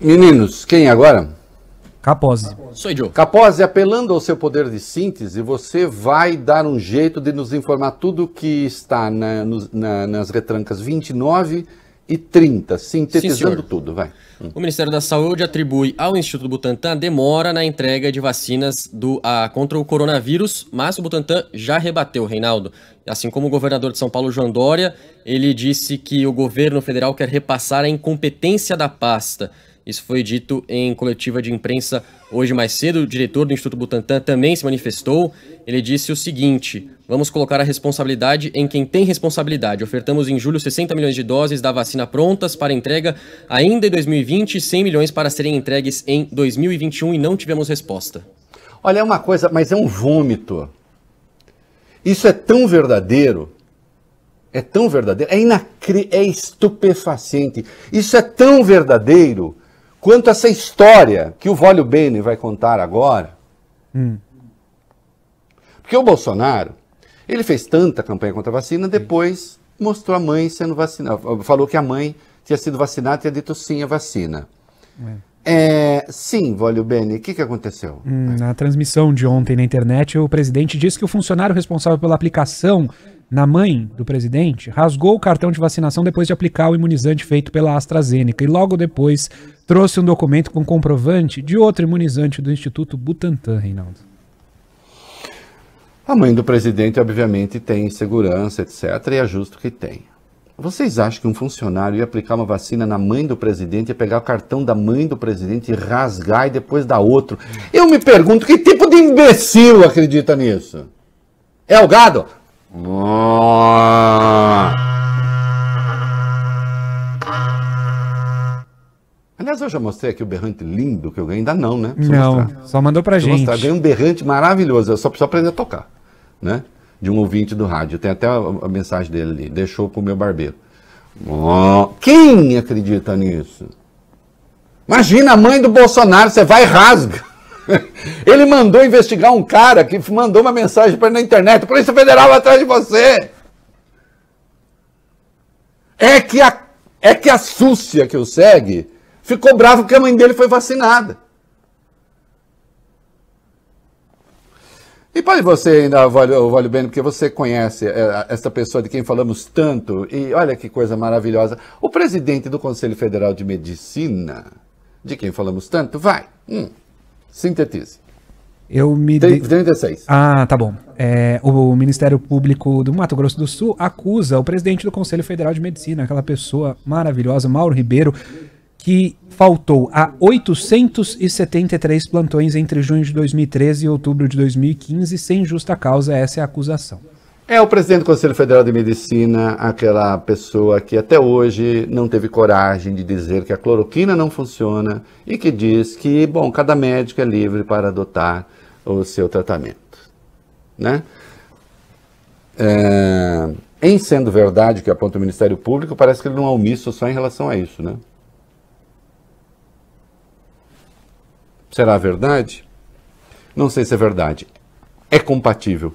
Meninos, quem agora? Capozzi. Sou eu. Capozzi, apelando ao seu poder de síntese, você vai dar um jeito de nos informar tudo que está na, no, na, nas retrancas 29 e 30, sintetizando Sim, tudo, vai. Hum. O Ministério da Saúde atribui ao Instituto Butantan demora na entrega de vacinas do, a, contra o coronavírus, mas o Butantan já rebateu, Reinaldo. Assim como o governador de São Paulo, João Dória, ele disse que o governo federal quer repassar a incompetência da pasta. Isso foi dito em coletiva de imprensa hoje mais cedo. O diretor do Instituto Butantan também se manifestou. Ele disse o seguinte: vamos colocar a responsabilidade em quem tem responsabilidade. Ofertamos em julho 60 milhões de doses da vacina prontas para entrega ainda em 2020 e 100 milhões para serem entregues em 2021 e não tivemos resposta. Olha, é uma coisa, mas é um vômito. Isso é tão verdadeiro. É tão verdadeiro, é, inacri... é estupefaciente. Isso é tão verdadeiro Quanto a essa história que o Vólio Bene vai contar agora. Hum. Porque o Bolsonaro, ele fez tanta campanha contra a vacina, depois mostrou a mãe sendo vacinada. Falou que a mãe tinha sido vacinada e tinha dito sim à vacina. É. é sim, Vólio Bene, o que, que aconteceu? Hum, na transmissão de ontem na internet, o presidente disse que o funcionário responsável pela aplicação na mãe do presidente, rasgou o cartão de vacinação depois de aplicar o imunizante feito pela AstraZeneca e logo depois trouxe um documento com comprovante de outro imunizante do Instituto Butantan, Reinaldo. A mãe do presidente, obviamente, tem segurança, etc., e é justo que tenha. Vocês acham que um funcionário ia aplicar uma vacina na mãe do presidente, ia pegar o cartão da mãe do presidente e rasgar e depois dar outro? Eu me pergunto que tipo de imbecil acredita nisso? É o gado? Aliás, eu já mostrei aqui o berrante lindo que eu ganhei. Ainda não, né? Preciso não, mostrar. só mandou pra Preciso gente. Mostrar. Ganhei um berrante maravilhoso. Eu só preciso aprender a tocar, né? De um ouvinte do rádio. Tem até a, a mensagem dele ali. Deixou pro meu barbeiro. Oh, quem acredita nisso? Imagina a mãe do Bolsonaro, você vai e rasga. Ele mandou investigar um cara que mandou uma mensagem para na internet: Polícia Federal atrás de você. É que a, é que a súcia que o segue ficou brava porque a mãe dele foi vacinada. E para você ainda, vale Valho Bene, porque você conhece é, essa pessoa de quem falamos tanto, e olha que coisa maravilhosa. O presidente do Conselho Federal de Medicina, de quem falamos tanto, vai. Hum. Sintetize. Eu me. 36. Ah, tá bom. É, o Ministério Público do Mato Grosso do Sul acusa o presidente do Conselho Federal de Medicina, aquela pessoa maravilhosa, Mauro Ribeiro, que faltou a 873 plantões entre junho de 2013 e outubro de 2015 sem justa causa. Essa é a acusação. É o presidente do Conselho Federal de Medicina, aquela pessoa que até hoje não teve coragem de dizer que a cloroquina não funciona e que diz que, bom, cada médico é livre para adotar o seu tratamento. Né? É, em sendo verdade que aponta o Ministério Público, parece que ele não é omisso só em relação a isso, né? Será verdade? Não sei se é verdade. É compatível.